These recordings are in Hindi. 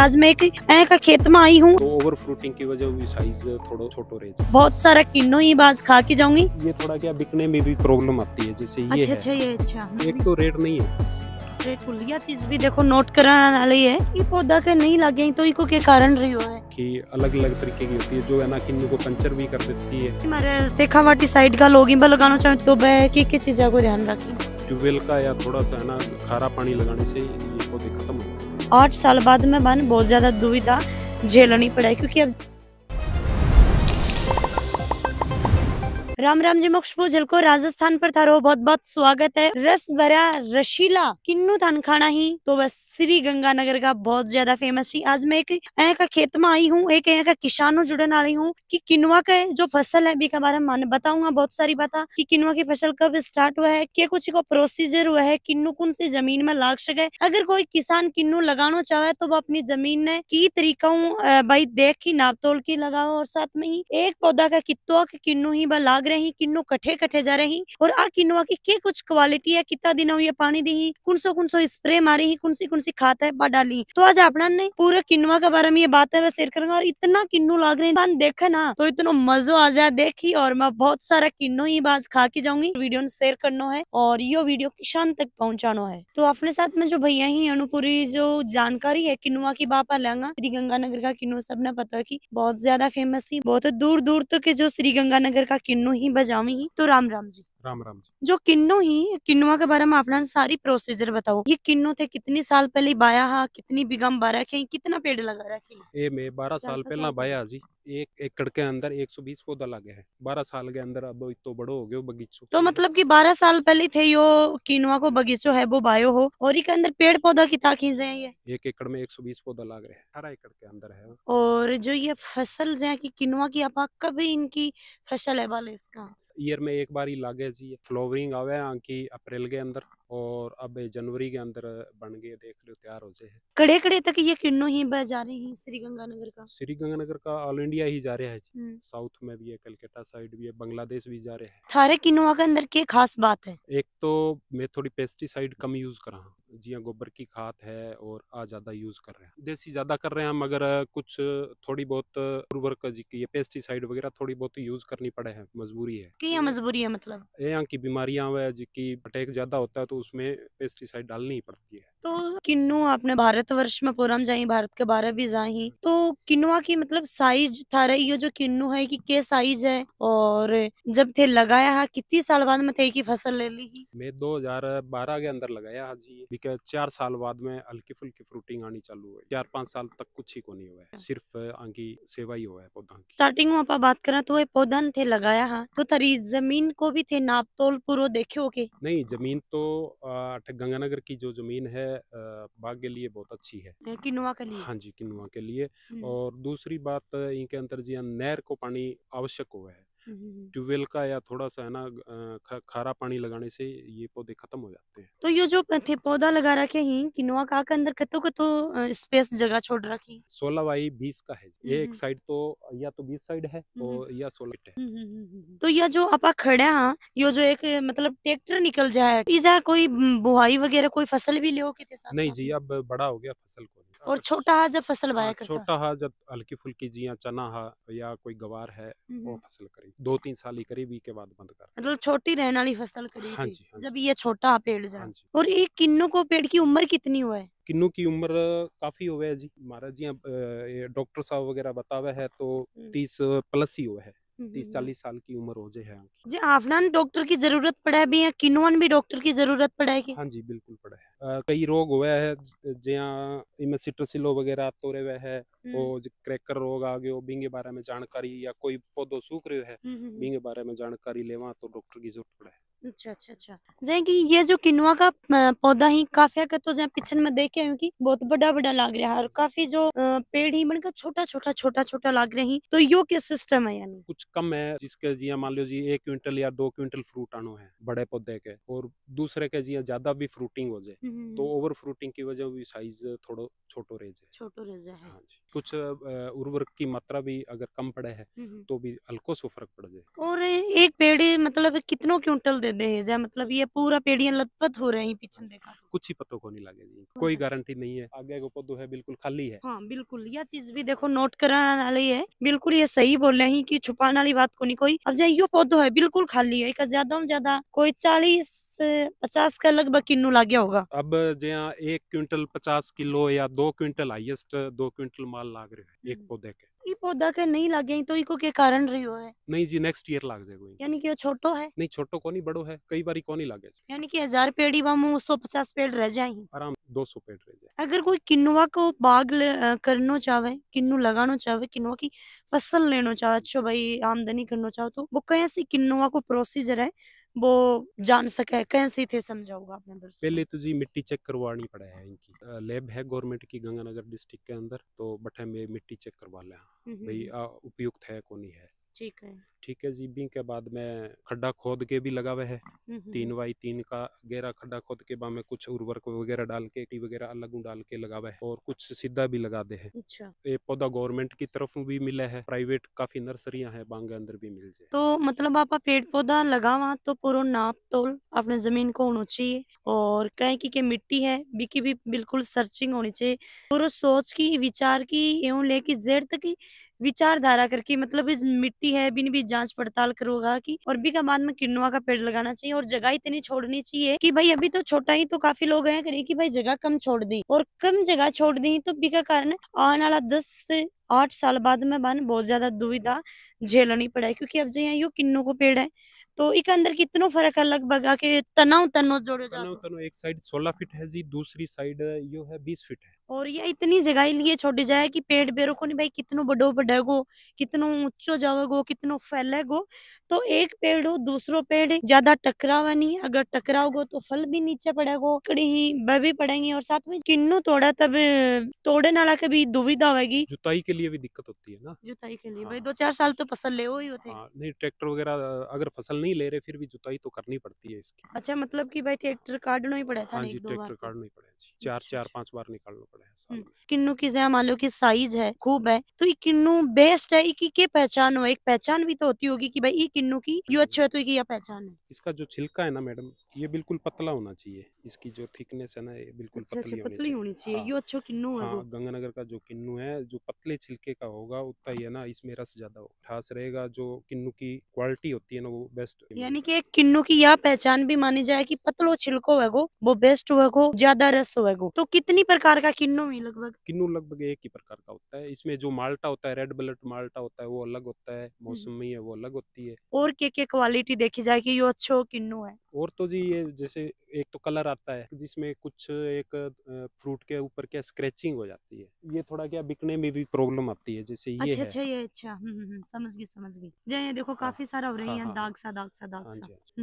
आज मैं एक ऐ का खेत में आई हूँ तो ओवर फ्रूटिंग की वजह हुई साइज थोड़ा छोटो रहे बहुत सारा किन्नो ही बाज खा के जाऊंगी ये थोड़ा क्या बिकने में भी प्रॉब्लम आती है जैसे ये अच्छा अच्छा ये अच्छा एक तो रेट नहीं है रेट भूल चीज भी देखो नोट कराना वाली है ये पौधा के नहीं लगे तो इको के कारण रही है कि अलग अलग तरीके की होती है जो है ना किन्नु को पंचर भी कर देती है हमारे वाटी साइड का लोग लगाना चाहे तो वह की चीजों को ध्यान रखें ट्यूबवेल का या थोड़ा सा है ना खारा पानी लगाने से ये पौधे खत्म आठ साल बाद में बहन बहुत ज़्यादा दुविधा झेलनी पड़ा है क्योंकि अब राम राम जी मक्षपू को राजस्थान पर थारो बहुत बहुत स्वागत है रस भरा रशीला किन्नू थान खाना ही तो बस श्री गंगानगर का बहुत ज्यादा फेमस ही आज मैं एक यहाँ का खेत में आई हूँ एक यहाँ का किसान जुड़न आई हूँ कि किन्वा का जो फसल है बीका बारे में बताऊंगा बहुत सारी बात कि किन्वा की फसल कब स्टार्ट हुआ है क्या कुछ को प्रोसीजर हुआ है किन्नू कौन सी जमीन में लाग सके अगर कोई किसान किन्नू लगाना चाहे तो वो अपनी जमीन ने की तरीका भाई देख की नापतोल की लगाओ और साथ में ही एक पौधा का कितो किन्नू ही लाग रही किन्नू कठे कठे जा रही और आ किन्नुआ की के कुछ क्वालिटी है कितना दिन है पानी दी कौन सो स्प्रे मारी ही कौन सी खाता है बाढ़ डाली तो आज अपना ने पूरे किन्नुआ के बारे में ये बात है मैं शेयर करूंगा और इतना किन्नू लाग रहे हैं देखे ना तो इतना मजो आ जाए देखी और मैं बहुत सारा किन्नो ही बाज खा के जाऊंगी वीडियो शेयर करना है और यो वीडियो किसान तक पहुँचाना है तो अपने साथ में जो भैया ही अनुपुरी जो जानकारी है किन्नुआ की बापा लहंगा श्री गंगानगर का सब सबने पता है की बहुत ज्यादा फेमस थी बहुत दूर दूर तक तो जो श्री गंगानगर का किन्नु ही बजावी ही तो राम राम जी राम राम जी जो किन्नो ही किन्नुआ के बारे में अपना सारी प्रोसीजर बताओ ये किन्नो थे कितनी साल पहले बाया हा कितनी बिगम बारह के कितना पेड़ लगा रखे ए मैं बारह साल तो पहला बाया जी एक एकड़ के अंदर 120 पौधा लगे है 12 साल के अंदर अब तो बड़ो हो गयो बगीचो तो मतलब कि 12 साल पहले थे यो किनुआ को बगीचो है वो बायो हो और इसके अंदर पेड़ पौधा कितना ताकि हैं ये एक एकड़ में 120 पौधा लग रहे हैं अठारह एकड़ के अंदर है और जो ये फसल जो है की किनुआ की आप कभी इनकी फसल है वाले इसका ईयर में एक बार ही लागे जी फ्लोवरिंग आवे की अप्रैल के अंदर और अब जनवरी के अंदर बन गए देख लो तैयार हो जाए कड़े कड़े तक ये किन्नो ही बह जा रहे हैं श्री गंगानगर का श्री गंगानगर का ऑल इंडिया ही जा रहा है जी साउथ हम्म। में भी है कलकत्ता साइड भी है बांग्लादेश भी जा रहे हैं थारे किन्नोआ के अंदर के खास बात है एक तो मैं थोड़ी पेस्टिसाइड कम यूज करा जिया गोबर की खाद है और आ ज़्यादा यूज़ कर रहे हैं देसी ज़्यादा कर रहे हैं मगर कुछ थोड़ी बहुत उर्वरक ये पेस्टिसाइड वगैरह थोड़ी बहुत यूज़ करनी पड़े है मजबूरी है क्या मजबूरी है मतलब यहाँ की बीमारियाँ वह जिसकी अटैक ज़्यादा होता है तो उसमें पेस्टिसाइड डालनी ही पड़ती है तो किन्नू आपने भारत वर्ष में पूरा जाई भारत के बारे भी जाई हम्म। तो किन्नुआ की मतलब साइज था रही है जो किन्नू है की के साइज है और जब थे लगाया है कितनी साल बाद में थे की फसल ले ली मैं दो हजार बारह के अंदर लगाया जी ठीक है चार साल बाद में हल्की फुल्की फ्रूटिंग आनी चालू हुई चार पाँच साल तक कुछ ही को नहीं हुआ है अच्छा। सिर्फ आंकी सेवा ही हुआ है पौधा की स्टार्टिंग में बात करें तो पौधा थे लगाया है हाँ। तो तरी जमीन को भी थे नाप तोल पूरा देखे के नहीं जमीन तो गंगानगर की जो जमीन है बाग के लिए बहुत अच्छी है किनुआ के लिए हाँ जी किनुआ के लिए हम्म। और दूसरी बात इनके अंदर जी नहर को पानी आवश्यक हुआ है ट्यूबवेल का या थोड़ा सा है ना खारा पानी लगाने से ये पौधे खत्म हो जाते हैं तो ये जो थे पौधा लगा रखे हैं किनवा का के अंदर कतो कतो स्पेस जगह छोड़ रखी सोलह बाई बीस का है ये एक साइड तो या तो बीस साइड है और या सोलह है तो यह जो आप खड़ा हाँ ये जो एक मतलब ट्रैक्टर निकल जाए कोई बुहाई वगैरह कोई फसल भी लो कितने नहीं जी अब बड़ा हो गया फसल को और छोटा हा जब फसल हाँ, बाया करता छोटा हा जब हल्की फुल्की जिया चना हा या कोई गवार है वो फसल करी दो तीन साल ही करी वी के बाद बंद कर मतलब छोटी रहने वाली फसल करी हाँ जी, हाँ जब ये छोटा पेड़ जाए हाँ और एक किन्नु को पेड़ की उम्र कितनी हुआ है किन्नु की उम्र काफी हुआ है जी महाराज जी डॉक्टर साहब वगैरह बतावे है तो तीस प्लस ही हुआ है तीस हम्म। चालीस साल की उम्र हो जाए जी आफनान डॉक्टर की जरूरत पड़े भी है किनोन भी डॉक्टर की जरूरत पड़ेगी हाँ जी बिल्कुल पड़ा है कई रोग हुआ है जहाँ सिट्रसिलो वगैरह तोरे हुए है हम्म। और क्रैकर रोग आ गयो बिंगे बारे में जानकारी या कोई पौधो सूख रहे है हम्म, बिंगे बारे में जानकारी लेवा तो डॉक्टर की जरूरत पड़े है अच्छा अच्छा अच्छा जैसे कि ये जो किनुआ का पौधा ही काफी का तो पिछन में देखे हूँ की बहुत बड़ा बड़ा लाग रहा है और काफी जो पेड़ ही का मतलब छोटा छोटा छोटा छोटा लाग रहे तो यो क्या सिस्टम है यानी कुछ कम है जिसके जिया हाँ, मान लो जी एक क्विंटल या दो क्विंटल फ्रूट आनो है बड़े पौधे के और दूसरे के जी हाँ, ज्यादा भी फ्रूटिंग हो जाए हम्म, तो हम्म। ओवर फ्रूटिंग की वजह भी साइज थोड़ा छोटो रह जाए छोटो रह जाए हाँ कुछ उर्वरक की मात्रा भी अगर कम पड़े है हम्म, तो भी हल्को सो फर्क पड़ जाए और एक पेड़ मतलब कितनों क्विंटल दे दहेज है मतलब ये पूरा पेड़ियां लतपत हो रहे हैं पीछे देखा कुछ ही पतों को नहीं लगेगी हाँ कोई गारंटी नहीं है आगे को पौधो है बिल्कुल खाली है हाँ बिल्कुल यह चीज भी देखो नोट कराने वाली है बिल्कुल ये सही बोल रहे हैं की छुपाने वाली बात को नहीं कोई अब जाए यो पौधो है बिल्कुल खाली है ज्यादा में ज्यादा कोई चालीस पचास का लगभग किन्नु लाग गया होगा अब जहाँ एक क्विंटल पचास किलो या दो क्विंटल हाइएस्ट दो क्विंटल माल लाग रहे हैं एक हम्म। पौधे के ई पौधा के नहीं लागे तो इको के कारण रहियो है नहीं जी नेक्स्ट ईयर लाग जाएगा यानी कि यो छोटो है नहीं छोटो कोनी बड़ो है कई बार कोनी लागे यानी कि हजार पेड़ ही सौ पचास पेड़ रह जाए आराम दो सौ पेड़ रह जाए अगर कोई किन्नुआ को बाग करना चाहे किन्नु लगाना चाहे किन्नुआ की फसल लेना चाहे अच्छो भाई आमदनी करना चाहो तो वो कैसे किन्नुआ को प्रोसीजर है वो जान सके कैसे थे समझाऊंगा आपने दर्शक पहले तो जी मिट्टी चेक करवानी पड़ा है इनकी लैब है गवर्नमेंट की गंगानगर डिस्ट्रिक्ट के अंदर तो बठे में मिट्टी चेक करवा लिया हाँ। हम्म, भाई हम्म। उपयुक्त है कौन है ठीक है ठीक है जीबी के बाद में खड्डा खोद के भी लगा हुआ है तीन बाई तीन का गहरा खड्डा खोद के बाद में कुछ उर्वरक वगैरह डाल के टी वगैरह अलग डाल के लगा हुआ है और कुछ सीधा भी लगा दे है अच्छा। ये पौधा गवर्नमेंट की तरफ भी मिला है प्राइवेट काफी नर्सरिया है बांगे अंदर भी मिल जाए तो मतलब आप पेड़ पौधा लगावा तो पूरा नाप तोल अपने जमीन को होना चाहिए और कहे की के मिट्टी है बिकी भी बिल्कुल सर्चिंग होनी चाहिए पूरा सोच की विचार की एवं लेके जेड तक की विचारधारा करके मतलब इस मिट्टी है बिन भी जांच पड़ताल करूंगा की और भी बाद में किन्नुआ का पेड़ लगाना चाहिए और जगह इतनी छोड़नी चाहिए कि भाई अभी तो छोटा ही तो काफी लोग हैं करें कि भाई जगह कम छोड़ दी और कम जगह छोड़ दी तो भी का कारण आने वाला दस आठ साल बाद में बन बहुत ज्यादा दुविधा झेलनी पड़ा है क्योंकि अब जो यहाँ यो किन्नों को पेड़ है तो एक अंदर कितनो फर्क है लगभग आके तनाव तनो जोड़ो तनाव तनो एक साइड सोलह फीट है जी दूसरी साइड यो है बीस फीट है और ये इतनी जगह लिए छोटी जाए कि पेड़ बेरो को नहीं भाई कितनो बड़ो बढ़ेगो कितनो ऊंचो जावेगो कितनो फैलेगो तो एक पेड़ हो दूसरों पेड़ ज्यादा टकरावा नहीं अगर टकराओगो तो फल भी नीचे पड़ेगा कड़ी ही बह भी पड़ेंगे और साथ में किन्नो तोड़ा तब तोड़े नाला कभी दुविधा होगी जुताई के लिए भी दिक्कत होती है ना जुताई के लिए हाँ। भाई दो चार साल तो फसल ले ही होते हाँ, नहीं ट्रैक्टर वगैरह अगर फसल नहीं ले रहे फिर भी जुताई तो करनी पड़ती है इसकी अच्छा मतलब की भाई ट्रैक्टर काटना ही पड़ा था हाँ जी ट्रैक्टर तो? काटना ही पड़े चार अच्छा, चार अच्छा। पाँच बार निकालना पड़े हम्म, किन्नू की जहाँ मान लो की साइज है खूब है तो ये किन्नू बेस्ट है क्या पहचान हो एक पहचान भी तो होती होगी की भाई ये किन्नू की यू अच्छा है तो यह पहचान है इसका जो छिलका है ना मैडम ये बिल्कुल पतला होना चाहिए इसकी जो थिकनेस है ना ये बिल्कुल अच्छा, पतली होनी चाहिए हाँ। यू अच्छा किन्नू है हाँ, गंगानगर का जो किन्नू है जो पतले सिल्के का होगा उतना ही है ना इसमें रस ज्यादा होगा खास रहेगा जो किन्नू की क्वालिटी होती है ना वो बेस्ट यानी कि किन्नू की यह पहचान भी मानी जाए कि पतलो छिलको होगा वो बेस्ट होगा ज्यादा रस होगा तो कितनी प्रकार का किन्नू है लगभग किन्नू लगभग एक ही प्रकार का होता है इसमें जो माल्टा होता है रेड ब्लड माल्टा होता है वो अलग होता है हम्म। मौसमी है वो अलग होती है और क्या क्या क्वालिटी देखी जाए की ये अच्छो किन्नू है और तो जी ये जैसे एक तो कलर आता है जिसमें कुछ एक फ्रूट के ऊपर क्या स्क्रेचिंग हो जाती है ये थोड़ा क्या बिकने में भी प्रॉब्लम प्रॉब्लम आती है जैसे ये अच्छा, अच्छा ये अच्छा समझ गई समझ गई जय देखो हाँ, काफी सारा हो रही है दाग सा दाग सा दाग सा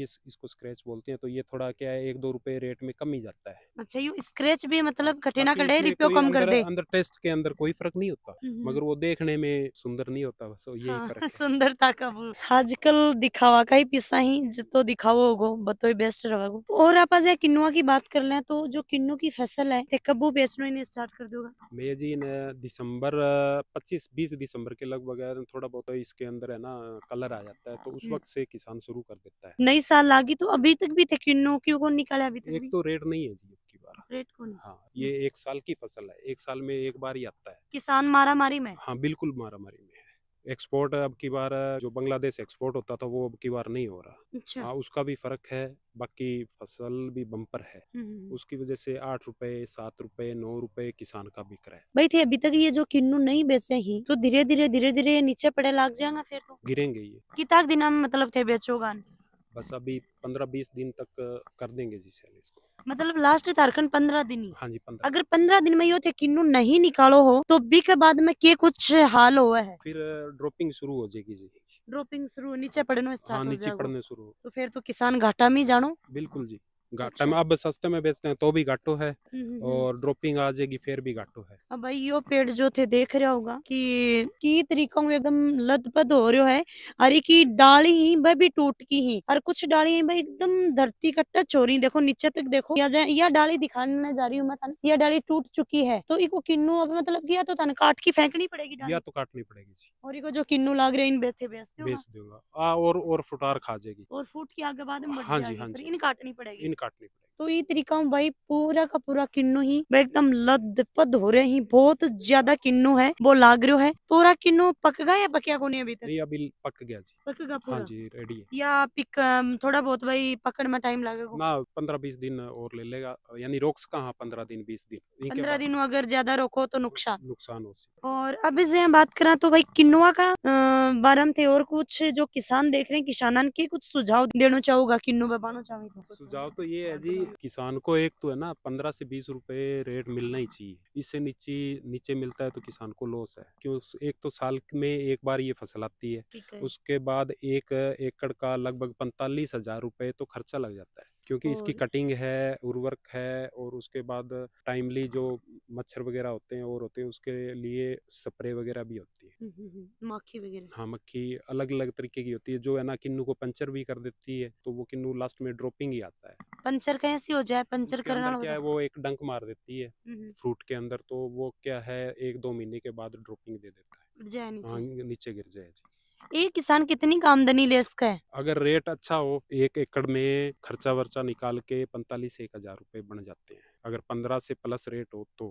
ये इसको स्क्रैच बोलते हैं तो ये थोड़ा क्या है एक दो रुपए रेट में कम ही जाता है अच्छा यू स्क्रैच भी हाँ, मतलब कटेना कटे रिपो कम कर दे अंदर टेस्ट के अंदर कोई फर्क नहीं होता मगर वो देखने में सुंदर नहीं होता बस ये हाँ, सुंदरता का आजकल दिखावा का ही पिस्सा ही तो दिखावो होगो बतो बेस्ट रहेगा तो और आप आज किन्नुआ की बात कर ले तो जो किन्नु की फसल है कब वो बेचना स्टार्ट कर दोगा मैं जी ने दिसंबर दिसंबर 25 20 दिसंबर के लगभग थोड़ा बहुत तो इसके अंदर है ना कलर आ जाता है तो उस हम्म। वक्त से किसान शुरू कर देता है नई साल लागी तो अभी तक भी थे किन्नों की कौन अभी तक एक तो रेट नहीं है जी की बार रेट कौन हाँ ये एक साल की फसल है एक साल में एक बार ही आता है किसान मारा मारी में हाँ बिल्कुल मारा मारी में एक्सपोर्ट अब की बार जो बांग्लादेश एक्सपोर्ट होता था वो अब की बार नहीं हो रहा अच्छा। आ, हाँ, उसका भी फर्क है बाकी फसल भी बम्पर है उसकी वजह से आठ रुपए सात रुपए नौ रुपए किसान का बिक रहा है भाई थे अभी तक ये जो किन्नू नहीं बेचे ही तो धीरे धीरे धीरे धीरे नीचे पड़े लाग जाएगा फिर तो गिरेंगे ये कितना दिन मतलब थे बेचोगा बस अभी पंद्रह बीस दिन तक कर देंगे जी सेल इसको मतलब लास्ट तारकन पंद्रह दिन ही हाँ जी पंद्रह अगर पंद्रह दिन में यो थे किन्नू नहीं निकालो हो तो बी के बाद में के कुछ हाल हुआ है फिर ड्रॉपिंग शुरू हो जाएगी जी ड्रॉपिंग शुरू नीचे पड़ने हाँ, नीचे पड़ने शुरू तो फिर तो किसान घाटा में जानो बिल्कुल जी घाटा अच्छा। में अब सस्ते में बेचते हैं तो भी घाटो है हम्म, हम्म, हम्म। और ड्रॉपिंग आ जाएगी फिर भी घाटो है अब भाई यो पेड़ जो थे देख रहा होगा कि की तरीकों में एकदम लदपद हो रहा है अरे की डाली ही भाई भी टूट की ही और कुछ डाली है भाई एकदम धरती का टच हो रही देखो नीचे तक देखो या, या डाली दिखाने जा रही हूँ मैं यह डाली टूट चुकी है तो इको किन्नू अब मतलब किया तो तन काट की फेंकनी पड़ेगी या तो काटनी पड़ेगी और इको जो किन्नू लाग रहे इन बेचते बेच दूंगा और फुटार खा जाएगी और फूट के आगे बाद में हाँ जी हाँ जी इन काटनी पड़ेगी काटनी पड़ेगी तो ये तरीका हूँ भाई पूरा का पूरा किन्नु ही एकदम लदपद हो रहे हैं बहुत ज्यादा किन्नु है वो लाग रो है पूरा किन्नु पक गया या पकिया को नहीं अभी तक अभी पक गया जी पक गया पूरा हाँ जी रेडी है या पिक थोड़ा बहुत भाई पकड़ में टाइम लगेगा ना पंद्रह बीस दिन और ले लेगा यानी रोक कहाँ पंद्रह दिन बीस दिन पंद्रह दिन अगर ज्यादा रोको तो नुकसान नुकसान हो और अभी से बात करा तो भाई किन्नुआ का बारे में और कुछ जो किसान देख रहे हैं किसान के कुछ सुझाव देना चाहूंगा किन्नु बनाना चाहूंगा तो सुझाव तो ये है जी किसान को एक तो है ना पंद्रह से बीस रुपए रेट मिलना ही चाहिए इससे नीचे नीचे मिलता है तो किसान को लॉस है क्यों एक तो साल में एक बार ये फसल आती है उसके बाद एक एकड़ का लगभग पैंतालीस हजार रुपए तो खर्चा लग जाता है क्योंकि इसकी कटिंग है उर्वरक है और उसके बाद टाइमली जो हाँ। मच्छर वगैरह होते हैं और होते हैं उसके लिए स्प्रे वगैरह भी होती है मक्खी वगैरह हाँ मक्खी अलग अलग तरीके की होती है जो है ना किन्नू को पंचर भी कर देती है तो वो किन्नू लास्ट में ड्रॉपिंग ही आता है पंचर कैसे हो जाए पंचर करना क्या है वो एक डंक मार देती है फ्रूट के अंदर तो वो क्या है एक दो महीने के बाद ड्रॉपिंग दे देता है हाँ, नीचे गिर जाए जी एक किसान कितनी का आमदनी ले सकता है अगर रेट अच्छा हो एक एकड़ में खर्चा वर्चा निकाल के पैंतालीस एक हजार रूपए बन जाते हैं अगर पंद्रह से प्लस रेट हो तो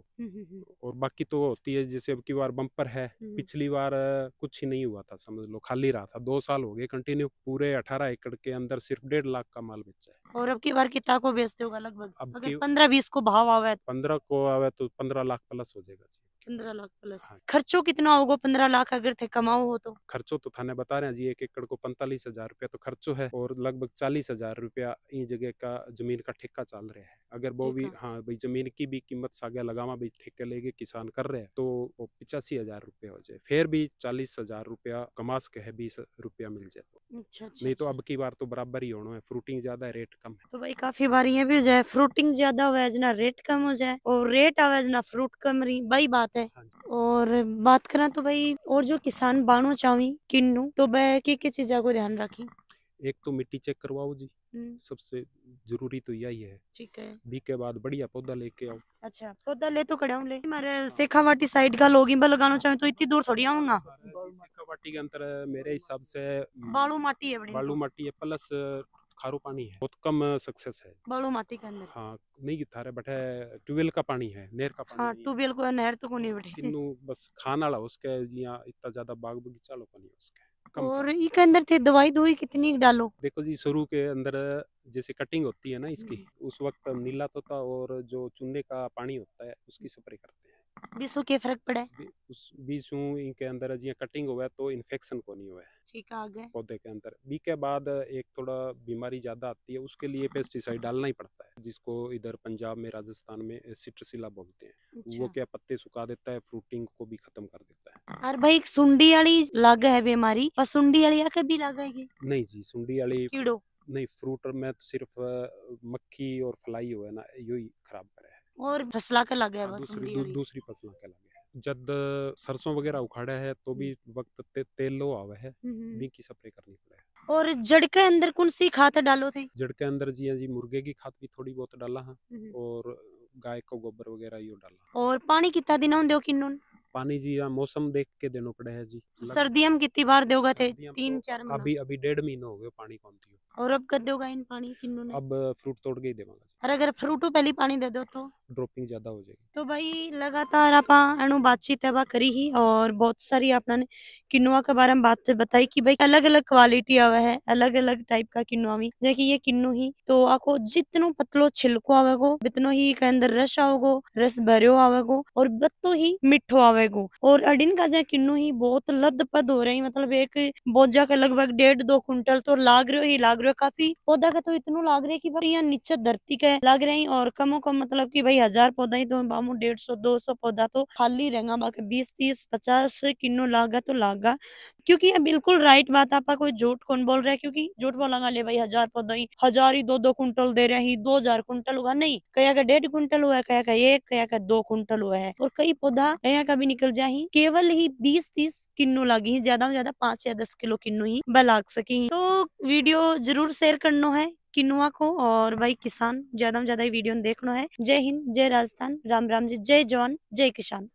और बाकी तो होती है जैसे अब की बार बम्पर है पिछली बार कुछ ही नहीं हुआ था समझ लो खाली रहा था दो साल हो गए कंटिन्यू पूरे अठारह एकड़ के अंदर सिर्फ डेढ़ लाख का माल बेचा है और अब की बार कितना को बेचते होगा लगभग अब पंद्रह बीस को भाव आवे तो। पंद्रह को आवे तो पंद्रह लाख प्लस हो जाएगा पंद्रह लाख प्लस हाँ। खर्चो कितना होगा पंद्रह लाख अगर थे कमाओ हो तो खर्चो तो थाने बता रहे हैं जी एक एकड़ को पैंतालीस हजार रूपया तो खर्चो है और लगभग चालीस हजार रूपया इन जगह का जमीन का ठेका चल रहा है अगर वो भी हाँ भाई जमीन की भी कीमत सागे लगावा भाई ठेके लेके किसान कर रहे हैं तो वो पिचासी हजार रुपया हो जाए फिर भी चालीस हजार रुपया कमा सके है बीस रुपया मिल जाए तो अच्छा, अच्छा नहीं तो अच्छा। अब की बार तो बराबर ही होना है फ्रूटिंग ज्यादा रेट कम है तो भाई काफी बार ये भी हो जाए फ्रूटिंग ज्यादा हुआ जना रेट कम हो जाए और रेट आवा जना फ्रूट कम रही वही बात है हाँ और बात करा तो भाई और जो किसान बाणो चावी किन्नू तो वह की चीजा को ध्यान रखी एक तो मिट्टी चेक करवाओ जी हम्म। सबसे जरूरी तो यही है ठीक है बी के बाद बढ़िया पौधा लेके आओ अच्छा पौधा ले तो खड़ा हूँ ले हमारे हाँ। सेखावाटी साइड का लोग इंबा लगाना हाँ। चाहे तो इतनी दूर थोड़ी आऊंगा सेखावाटी के अंतर मेरे हिसाब से हम्म, बालू माटी है बालू माटी है प्लस खारू पानी है बहुत कम सक्सेस है बालू माटी के अंदर हाँ नहीं थारे बटे ट्यूबवेल का पानी है नहर का पानी हाँ ट्यूबवेल को नहर तो को नहीं बटे बस खान वाला उसके या इतना ज्यादा बाग बगीचा लो पानी उसके और इसके अंदर थे दवाई दवाई कितनी डालो देखो जी शुरू के अंदर जैसे कटिंग होती है ना इसकी हम्म। उस वक्त नीला तोता और जो चूने का पानी होता है उसकी स्प्रे करते हैं बीसों के फर्क पड़े उस बीसों इनके अंदर जी कटिंग हुआ तो इन्फेक्शन को नहीं हुआ ठीक आ गए पौधे के अंदर बी के बाद एक थोड़ा बीमारी ज्यादा आती है उसके लिए पेस्टिसाइड अच्छा। डालना ही पड़ता है जिसको इधर पंजाब में राजस्थान में सिट्रसिला बोलते हैं वो अच्छा। क्या पत्ते सुखा देता है फ्रूटिंग को भी खत्म कर देता है और भाई सुंडी वाली लग है बीमारी पर सुंडी वाली आके भी लग नहीं जी सुंडी वाली कीड़ो नहीं फ्रूट में तो सिर्फ मक्खी और फलाई हो है ना यही खराब करे और फसला के लगे हाँ, बस दूसरी, दू, दूसरी फसला के लगे जब सरसों वगैरह उखाड़ा है तो भी वक्त ते, तेल लो आवे है बी की स्प्रे करनी पड़े और जड़ के अंदर कौन सी खाद डालो थे जड़ के अंदर जी हाँ जी मुर्गे की खाद भी थोड़ी बहुत डाला है हाँ, और गाय को गोबर वगैरह यो डाला और पानी कितना दिन दो किन्नून पानी जी या मौसम देख के देना पड़े है जी सर्दियों में कितनी बार दोगे थे तो तीन चार अभी अभी डेढ़ महीना हो गया पानी कौन थी और अब कर दोगा इन पानी किन्नू ने अब फ्रूट तोड़ के ही देवांगा और अगर फ्रूटों पहले पानी दे दो तो ड्रॉपिंग ज्यादा हो जाएगी तो भाई लगातार आप अनु बातचीत है करी ही और बहुत सारी आपने किन्नुआ के बारे में बात बताई कि भाई अलग अलग क्वालिटी आवे है अलग अलग टाइप का किन्नुआ भी जैसे ये किन्नु ही तो आपको जितनो पतलो छिलको आवेगो उतनो ही के अंदर रस आओगो रस भरियो आवेगो और बत्तो ही मिठो आवेगो और अडिन का जै किन्नु ही बहुत लद पद हो रही मतलब एक बोझा के लगभग डेढ़ दो कुंटल तो लाग रहे ही लाग रहे और काफी पौधा का तो इतना लाग रहा है की यहाँ नीचे धरती का लाग रहे हैं और कमो कम मतलब की भाई हजार पौधा ही तो बामू डेढ़ सौ दो सौ पौधा तो खाली रहेगा बाकी बीस तीस पचास किन्नो लागा तो लागा क्योंकि ये बिल्कुल राइट बात आपका कोई झूठ कौन बोल रहा है क्योंकि झूठ बोला भाई हजार पौधा ही हजार ही दो दो कुंटल दे रहे हैं दो हजार कुंटल हुआ नहीं कया का डेढ़ कुंटल हुआ है कया का एक कया का दो कुंटल हुआ है और कई पौधा कया का भी निकल जाए केवल ही बीस तीस किन्नू लगी है ज्यादा ज्यादा पांच या दस किलो किन्नू ही बलाग सकी तो वीडियो जरूर शेयर करना है किन्नुआ को और भाई किसान ज्यादा में ज्यादा वीडियो देखना है जय हिंद जय राजस्थान राम राम जी जय जवान जय किसान